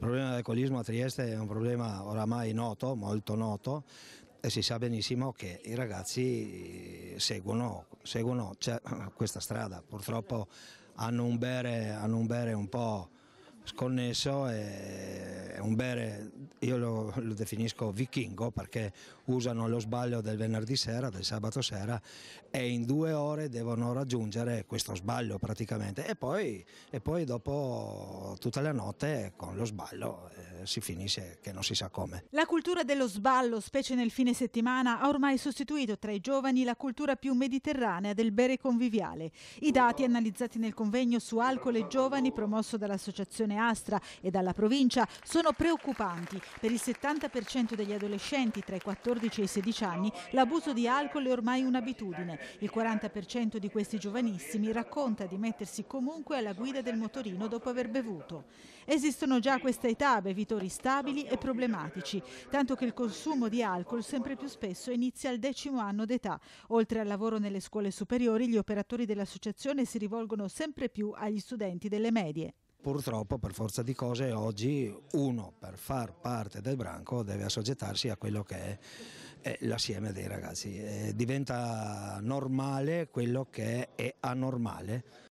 Il problema dell'alcolismo a Trieste è un problema oramai noto, molto noto, e si sa benissimo che i ragazzi eh, seguono, seguono cioè, questa strada, purtroppo hanno un bere, hanno un, bere un po' sconnesso è un bere, io lo, lo, definisco vichingo perché usano lo sbaglio del venerdì sera, del sabato sera e in due ore devono raggiungere questo sbaglio praticamente e poi, e poi dopo tutta la notte con lo sballo eh, si finisce che non si sa come. La cultura dello sballo, specie nel fine settimana, ha ormai sostituito tra i giovani la cultura più mediterranea del bere conviviale. I dati analizzati nel convegno su alcol e giovani promosso dall'associazione Astra e dalla provincia sono preoccupanti. Per il 70% degli adolescenti tra i 14 e i 16 anni l'abuso di alcol è ormai un'abitudine. Il 40% di questi giovanissimi racconta di mettersi comunque alla guida del motorino dopo aver bevuto. Esistono già a questa età bevitori stabili e problematici, tanto che il consumo di alcol sempre più spesso inizia al decimo anno d'età. Oltre al lavoro nelle scuole superiori, gli operatori dell'associazione si rivolgono sempre più agli studenti delle medie. Purtroppo, per forza di cose, oggi uno per far parte del branco deve assoggettarsi a quello che è, è l'assieme dei ragazzi. Eh, diventa normale quello che è anormale.